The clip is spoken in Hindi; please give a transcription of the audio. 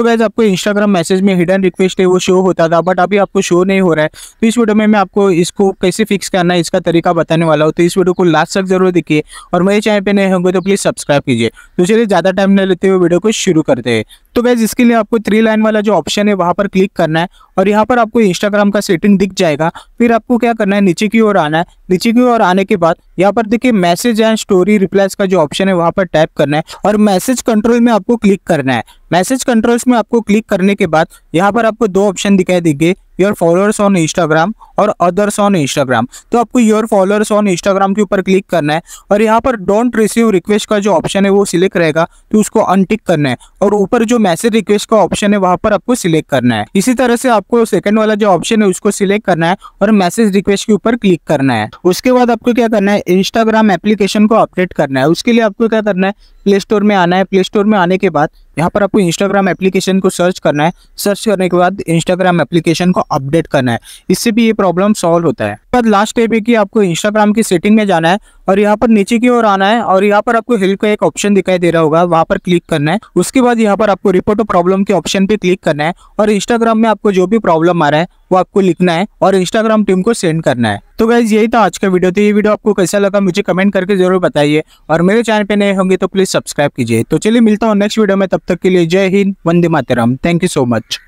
तो वैसे आपको इंस्टाग्राम मैसेज में हिडन रिक्वेस्ट है वो शो होता था बट अभी आपको शो नहीं हो रहा है तो इस वीडियो में मैं आपको इसको कैसे फिक्स करना है इसका तरीका बताने वाला हूँ तो इस वीडियो को लास्ट तक जरूर देखिए और मेरे चैनल पर नए होंगे तो प्लीज़ सब्सक्राइब कीजिए तो चलिए ज़्यादा टाइम नहीं लेते हुए वीडियो को शुरू करते हैं तो गैज इसके लिए आपको थ्री लाइन वाला जो ऑप्शन है वहाँ पर क्लिक करना है और यहाँ पर आपको इंस्टाग्राम का सेटिंग दिख जाएगा फिर आपको क्या करना है नीचे की ओर आना है नीचे की ओर आने के बाद यहाँ पर देखिए मैसेज एंड स्टोरी रिप्लाइज का जो ऑप्शन है वहां पर टाइप करना है और मैसेज कंट्रोल में आपको क्लिक करना है मैसेज कंट्रोल्स में आपको क्लिक करने के बाद यहाँ पर आपको दो ऑप्शन दिखाई देंगे योर फॉलोअर्स ऑन इंस्टाग्राम और अदर्स ऑन इंस्टाग्राम तो आपको योर फॉलोअर्स ऑन इंस्टाग्राम के ऊपर क्लिक करना है और यहाँ पर डोंट रिसीव रिक्वेस्ट का जो ऑप्शन है वो सिलेक्ट रहेगा तो उसको अनटिक करना है और ऊपर जो मैसेज रिक्वेस्ट का ऑप्शन है वहाँ पर आपको सिलेक्ट करना है इसी तरह से आपको सेकंड वाला जो ऑप्शन है उसको सिलेक्ट करना है और मैसेज रिक्वेस्ट के ऊपर क्लिक करना है उसके बाद आपको क्या करना है इंस्टाग्राम एप्लीकेशन को अपडेट करना है उसके लिए आपको क्या करना है प्ले स्टोर में आना है प्ले स्टोर में आने के बाद यहाँ पर आपको इंस्टाग्राम एप्लीकेशन को सर्च करना है सर्च करने के बाद इंस्टाग्राम एप्लीकेशन को अपडेट करना है इससे भी ये प्रॉब्लम सॉल्व होता है बाद लास्ट स्टेप है कि आपको इंस्टाग्राम की सेटिंग में जाना है और यहाँ पर नीचे की ओर आना है और यहाँ पर आपको हेल्प का एक ऑप्शन दिखाई दे रहा होगा वहाँ पर क्लिक करना है उसके बाद यहाँ पर आपको रिपोर्ट प्रॉब्लम के ऑप्शन पे क्लिक करना है और इंस्टाग्राम में आपको जो भी प्रॉब्लम आ रहा है वो आपको लिखना है और इंस्टाग्राम टीम को सेंड करना है तो गाइज यही था आज का वीडियो तो ये वीडियो आपको कैसा लगा मुझे कमेंट करके जरूर बताइए और मेरे चैनल पे नए होंगे तो प्लीज सब्सक्राइब कीजिए तो चलिए मिलता हूँ नेक्स्ट वीडियो में तब तक के लिए Jai Hind Vande Mataram thank you so much